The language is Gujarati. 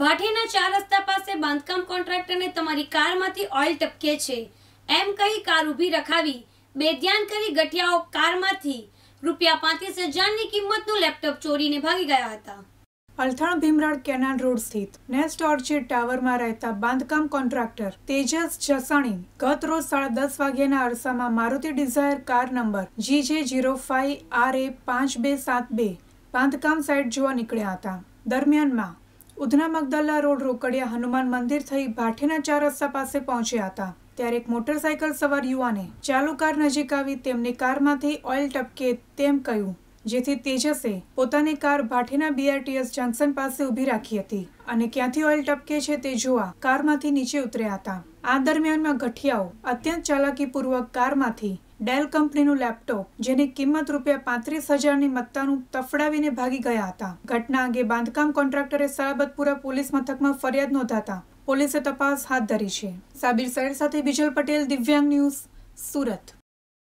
ભાઠીના ચાર રસ્તા પાસે બાંધકામ કોન્ટ્રાક્ટરને તમારી કારમાંથી ઓઇલ ટપકે છે એમ કહી કાર ઊભી રખાવી બેધ્યાન કરી ગઠિયાઓ કારમાંથી રૂપિયા પાંત્રીસ હજારની કિંમતનું લેપટોપ ચોરીને ભાગી ગયા હતા અલથણ ભીમરાડ કેનાલ રોડ સ્થિત નેસ્ટ ઓર્ચિડ ટાવરમાં રહેતા બાંધકામ કોન્ટ્રાક્ટર તેજસ જસાણી ગત રોજ સાડા દસ વાગ્યાના અરસામાં Maruti Dzire car number G J zero five R એ પાંચ બે સાત બે બાંધકામ સાઇટ જોવા નીકળ્યા હતા દરમિયાનમાં ઉધના મગદલ્લા રોડ રોકડિયા હનુમાન મંદિર થઈ ભાઠીના ચાર રસ્તા પાસે પહોંચ્યા હતા ત્યારે એક મોટરસાયકલ સવાર યુવાને ચાલુ કાર નજીક આવી તેમની કારમાંથી ઓઇલ ટપકે તેમ કહ્યું જેથી તેજસે પોતાની કાર ભાઠીના બીઆરટીએસ જંકશન પાસે ઊભી રાખી હતી અને ક્યાંથી ઓઇલ ટપકે છે તે જોવા કારમાંથી નીચે ઉતર્યા હતા આ દરમિયાનમાં ગઠિયાઓ અત્યંત ચાલાકીપૂર્વક કારમાંથી ડેલ કંપનીનું લેપટોપ જેની કિંમત રૂપિયા પાંત્રીસ હજારની મત્તાનું તફડાવીને ભાગી ગયા હતા ઘટના અંગે બાંધકામ કોન્ટ્રાક્ટરે સાબતપુરા પોલીસ મથકમાં ફરિયાદ નોંધાતા પોલીસે તપાસ હાથ ધરી છે સાબિર સૈર સાથે બિજલ પટેલ દિવ્યાંગ ન્યૂઝ સુરત